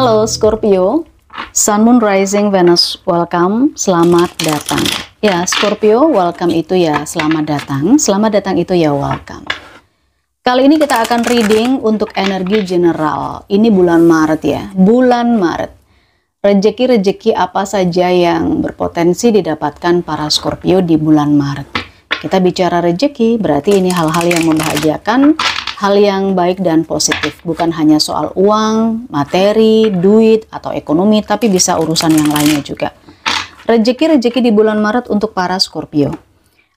Halo Scorpio, Sun Moon Rising Venus, welcome, selamat datang. Ya, Scorpio, welcome itu ya selamat datang. Selamat datang itu ya welcome. Kali ini kita akan reading untuk energi general. Ini bulan Maret ya, bulan Maret. Rejeki-rejeki apa saja yang berpotensi didapatkan para Scorpio di bulan Maret. Kita bicara rejeki, berarti ini hal-hal yang membahagiakan, hal yang baik dan positif. Bukan hanya soal uang, materi, duit, atau ekonomi, tapi bisa urusan yang lainnya juga. Rejeki-rejeki di bulan Maret untuk para Scorpio.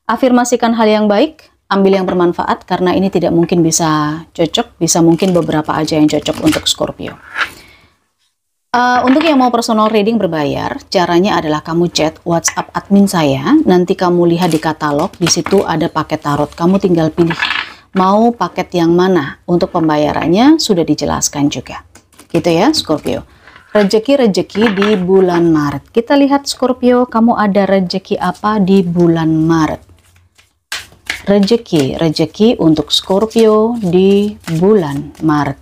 Afirmasikan hal yang baik, ambil yang bermanfaat karena ini tidak mungkin bisa cocok, bisa mungkin beberapa aja yang cocok untuk Scorpio. Uh, untuk yang mau personal reading berbayar, caranya adalah kamu chat WhatsApp admin saya. Nanti kamu lihat di katalog, di situ ada paket tarot. Kamu tinggal pilih mau paket yang mana untuk pembayarannya sudah dijelaskan juga. Gitu ya Scorpio. Rejeki-rejeki di bulan Maret. Kita lihat Scorpio, kamu ada rejeki apa di bulan Maret? Rejeki, rejeki untuk Scorpio di bulan Maret.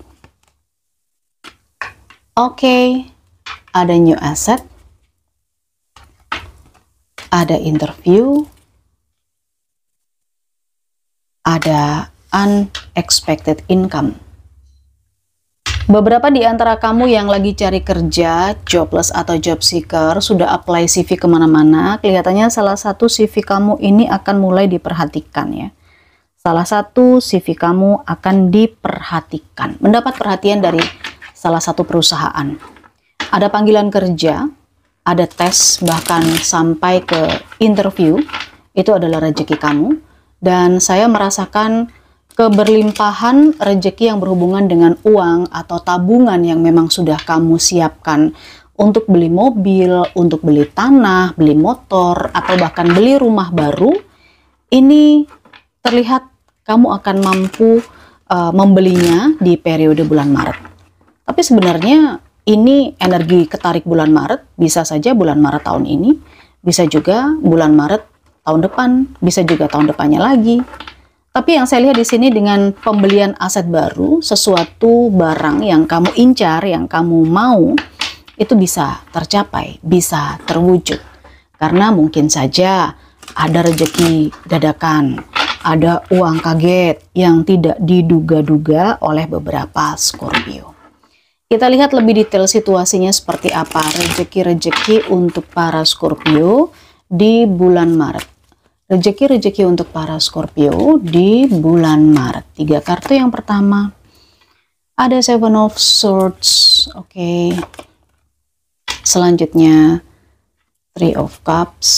Oke, okay. ada new asset, ada interview, ada unexpected income. Beberapa di antara kamu yang lagi cari kerja, jobless atau job seeker, sudah apply CV kemana-mana, kelihatannya salah satu CV kamu ini akan mulai diperhatikan ya. Salah satu CV kamu akan diperhatikan, mendapat perhatian dari salah satu perusahaan. Ada panggilan kerja, ada tes, bahkan sampai ke interview, itu adalah rezeki kamu. Dan saya merasakan keberlimpahan rejeki yang berhubungan dengan uang atau tabungan yang memang sudah kamu siapkan untuk beli mobil, untuk beli tanah, beli motor, atau bahkan beli rumah baru, ini terlihat kamu akan mampu uh, membelinya di periode bulan Maret. Tapi sebenarnya ini energi ketarik bulan Maret, bisa saja bulan Maret tahun ini, bisa juga bulan Maret tahun depan, bisa juga tahun depannya lagi tapi yang saya lihat di sini dengan pembelian aset baru, sesuatu barang yang kamu incar, yang kamu mau, itu bisa tercapai, bisa terwujud. Karena mungkin saja ada rejeki dadakan, ada uang kaget yang tidak diduga-duga oleh beberapa Scorpio. Kita lihat lebih detail situasinya seperti apa rejeki-rejeki untuk para Scorpio di bulan Maret. Rejeki-rejeki untuk para Scorpio di bulan Maret. Tiga kartu yang pertama ada Seven of Swords, oke. Okay. Selanjutnya Three of Cups,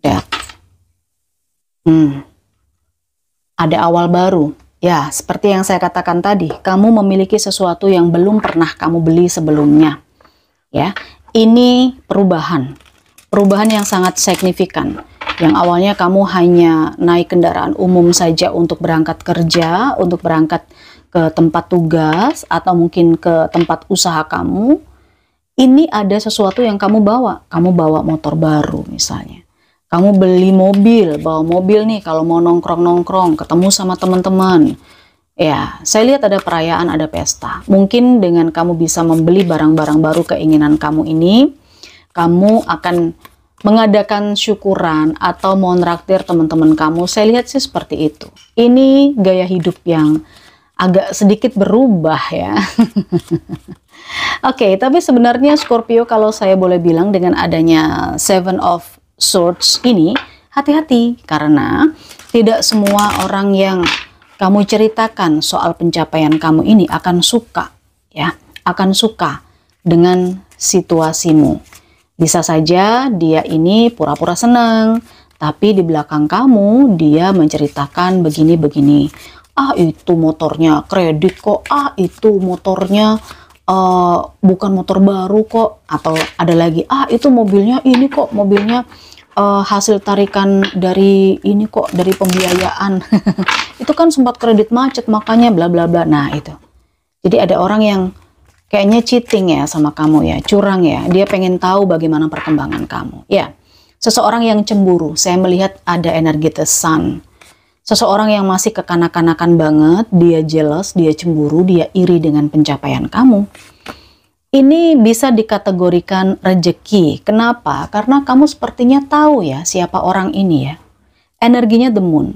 Death. Hmm. Ada awal baru. Ya, seperti yang saya katakan tadi, kamu memiliki sesuatu yang belum pernah kamu beli sebelumnya. Ya, ini perubahan. Perubahan yang sangat signifikan yang awalnya kamu hanya naik kendaraan umum saja untuk berangkat kerja, untuk berangkat ke tempat tugas atau mungkin ke tempat usaha kamu, ini ada sesuatu yang kamu bawa. Kamu bawa motor baru misalnya. Kamu beli mobil, bawa mobil nih kalau mau nongkrong-nongkrong, ketemu sama teman-teman. Ya, saya lihat ada perayaan, ada pesta. Mungkin dengan kamu bisa membeli barang-barang baru keinginan kamu ini, kamu akan mengadakan syukuran atau mau traktir teman-teman kamu, saya lihat sih seperti itu. Ini gaya hidup yang agak sedikit berubah ya. Oke, okay, tapi sebenarnya Scorpio kalau saya boleh bilang dengan adanya Seven of Swords ini, hati-hati karena tidak semua orang yang kamu ceritakan soal pencapaian kamu ini akan suka ya, akan suka dengan situasimu. Bisa saja dia ini pura-pura senang, tapi di belakang kamu dia menceritakan begini-begini. Ah itu motornya kredit kok, ah itu motornya uh, bukan motor baru kok, atau ada lagi, ah itu mobilnya ini kok, mobilnya uh, hasil tarikan dari ini kok, dari pembiayaan. itu kan sempat kredit macet makanya bla bla bla. Nah itu. Jadi ada orang yang kayaknya cheating ya sama kamu ya, curang ya. Dia pengen tahu bagaimana perkembangan kamu. Ya, seseorang yang cemburu, saya melihat ada energi the sun. Seseorang yang masih kekanak-kanakan banget, dia jelas dia cemburu, dia iri dengan pencapaian kamu. Ini bisa dikategorikan rejeki. Kenapa? Karena kamu sepertinya tahu ya siapa orang ini ya. Energinya demun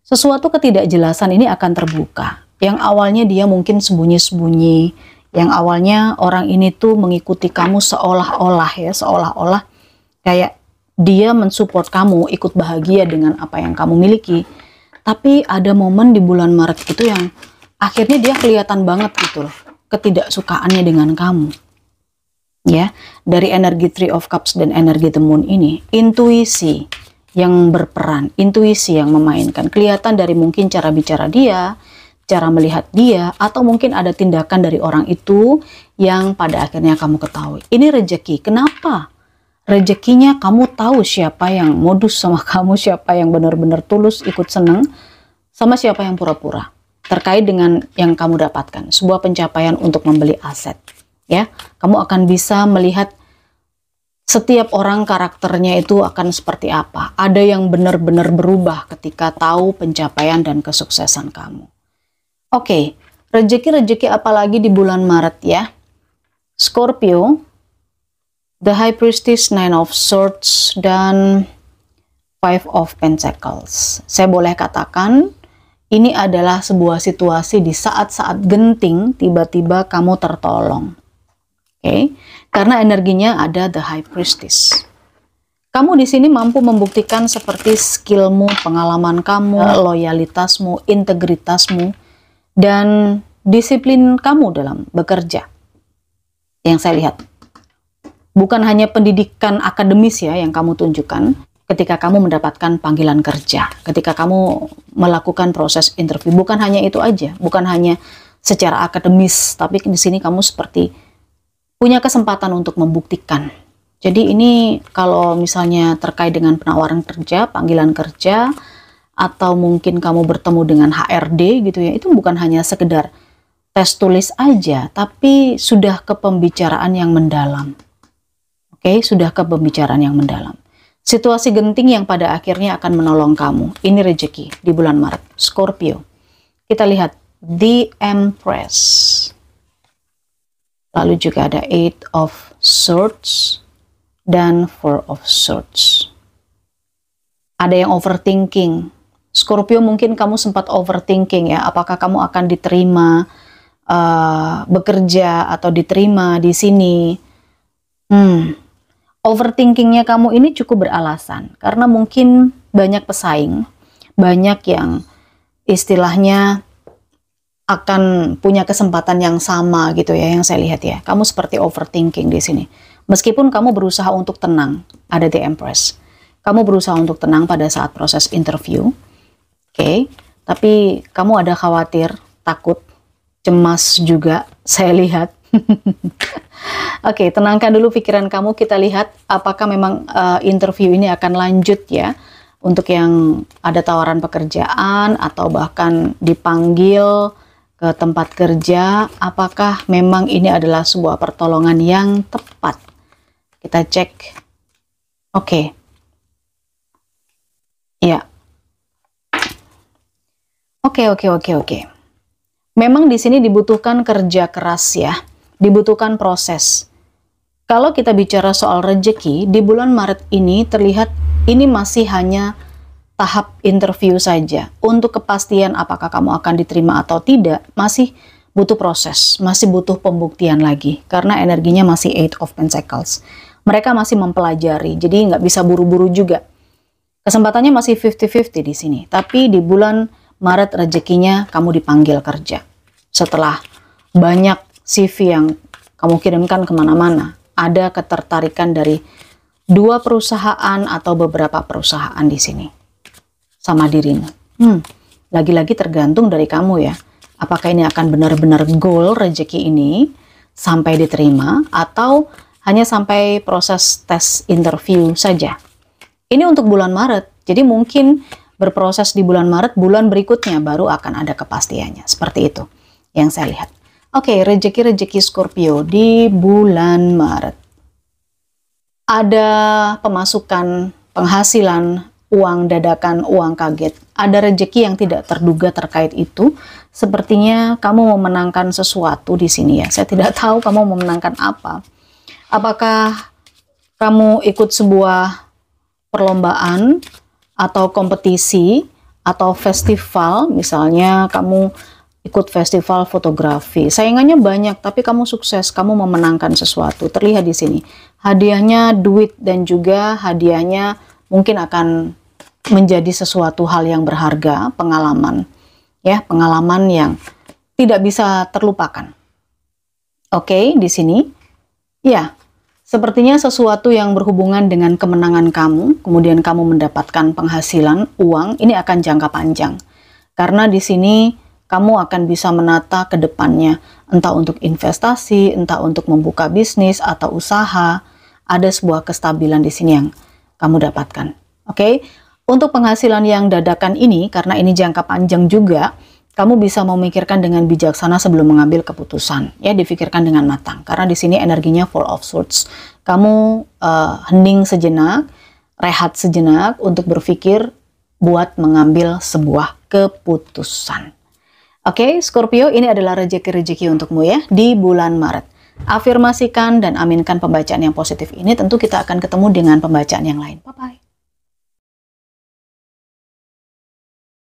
Sesuatu ketidakjelasan ini akan terbuka. Yang awalnya dia mungkin sembunyi-sembunyi, yang awalnya orang ini tuh mengikuti kamu seolah-olah ya, seolah-olah kayak dia mensupport kamu ikut bahagia dengan apa yang kamu miliki. Tapi ada momen di bulan Maret itu yang akhirnya dia kelihatan banget gitu loh ketidaksukaannya dengan kamu. Ya, dari energi Three of Cups dan energi The Moon ini, intuisi yang berperan, intuisi yang memainkan. Kelihatan dari mungkin cara bicara dia, cara melihat dia, atau mungkin ada tindakan dari orang itu yang pada akhirnya kamu ketahui. Ini rejeki. Kenapa? Rejekinya kamu tahu siapa yang modus sama kamu, siapa yang benar-benar tulus ikut seneng, sama siapa yang pura-pura. Terkait dengan yang kamu dapatkan, sebuah pencapaian untuk membeli aset. Ya, kamu akan bisa melihat setiap orang karakternya itu akan seperti apa. Ada yang benar-benar berubah ketika tahu pencapaian dan kesuksesan kamu. Oke, okay, rejeki-rejeki apalagi di bulan Maret ya. Scorpio, The High Priestess, Nine of Swords, dan Five of Pentacles. Saya boleh katakan, ini adalah sebuah situasi di saat-saat genting tiba-tiba kamu tertolong. Oke, okay? karena energinya ada The High Priestess. Kamu di sini mampu membuktikan seperti skillmu, pengalaman kamu, loyalitasmu, integritasmu, dan disiplin kamu dalam bekerja. Yang saya lihat bukan hanya pendidikan akademis ya yang kamu tunjukkan ketika kamu mendapatkan panggilan kerja, ketika kamu melakukan proses interview, bukan hanya itu aja, bukan hanya secara akademis, tapi di sini kamu seperti punya kesempatan untuk membuktikan. Jadi ini kalau misalnya terkait dengan penawaran kerja, panggilan kerja, atau mungkin kamu bertemu dengan HRD gitu ya, itu bukan hanya sekedar tes tulis aja, tapi sudah ke pembicaraan yang mendalam. Oke, sudah ke pembicaraan yang mendalam. Situasi genting yang pada akhirnya akan menolong kamu. Ini rejeki di bulan Maret, Scorpio. Kita lihat The Empress. Lalu juga ada Eight of Swords dan Four of Swords. Ada yang overthinking, Scorpio mungkin kamu sempat overthinking ya, apakah kamu akan diterima uh, bekerja atau diterima di sini. Hmm, overthinkingnya kamu ini cukup beralasan karena mungkin banyak pesaing, banyak yang istilahnya akan punya kesempatan yang sama gitu ya yang saya lihat ya. Kamu seperti overthinking di sini. Meskipun kamu berusaha untuk tenang, ada the Empress. Kamu berusaha untuk tenang pada saat proses interview, okay, tapi kamu ada khawatir, takut, cemas juga, saya lihat. Oke, okay, tenangkan dulu pikiran kamu. Kita lihat apakah memang uh, interview ini akan lanjut ya untuk yang ada tawaran pekerjaan atau bahkan dipanggil ke tempat kerja. Apakah memang ini adalah sebuah pertolongan yang tepat? Kita cek. Oke, okay. Oke, oke, oke, oke. Memang di sini dibutuhkan kerja keras ya, dibutuhkan proses. Kalau kita bicara soal rejeki, di bulan Maret ini terlihat ini masih hanya tahap interview saja. Untuk kepastian apakah kamu akan diterima atau tidak, masih butuh proses, masih butuh pembuktian lagi. Karena energinya masih Eight of Pentacles. Mereka masih mempelajari, jadi nggak bisa buru-buru juga. Kesempatannya masih 50-50 di sini. Tapi di bulan Maret rezekinya kamu dipanggil kerja. Setelah banyak CV yang kamu kirimkan kemana-mana, ada ketertarikan dari dua perusahaan atau beberapa perusahaan di sini sama dirimu. Hmm, lagi-lagi tergantung dari kamu ya. Apakah ini akan benar-benar goal rezeki ini sampai diterima atau hanya sampai proses tes interview saja. Ini untuk bulan Maret. Jadi mungkin berproses di bulan Maret, bulan berikutnya baru akan ada kepastiannya. Seperti itu yang saya lihat. Oke, okay, rejeki-rejeki Scorpio di bulan Maret. Ada pemasukan, penghasilan, uang dadakan, uang kaget. Ada rejeki yang tidak terduga terkait itu. Sepertinya kamu memenangkan sesuatu di sini ya. Saya tidak tahu kamu memenangkan apa. Apakah kamu ikut sebuah perlombaan atau kompetisi atau festival misalnya kamu ikut festival fotografi. sayangannya banyak, tapi kamu sukses, kamu memenangkan sesuatu. Terlihat di sini. Hadiahnya duit dan juga hadiahnya mungkin akan menjadi sesuatu hal yang berharga, pengalaman. Ya, pengalaman yang tidak bisa terlupakan. Oke, di sini. Ya, Sepertinya sesuatu yang berhubungan dengan kemenangan kamu, kemudian kamu mendapatkan penghasilan uang, ini akan jangka panjang. Karena di sini kamu akan bisa menata ke depannya, entah untuk investasi, entah untuk membuka bisnis atau usaha, ada sebuah kestabilan di sini yang kamu dapatkan. Oke, okay? untuk penghasilan yang dadakan ini, karena ini jangka panjang juga, kamu bisa memikirkan dengan bijaksana sebelum mengambil keputusan. Ya, difikirkan dengan matang. Karena di sini energinya full of swords. Kamu uh, hening sejenak, rehat sejenak untuk berpikir buat mengambil sebuah keputusan. Oke, okay, Scorpio, ini adalah rejeki-rejeki untukmu ya di bulan Maret. Afirmasikan dan aminkan pembacaan yang positif ini. Tentu kita akan ketemu dengan pembacaan yang lain. Bye-bye.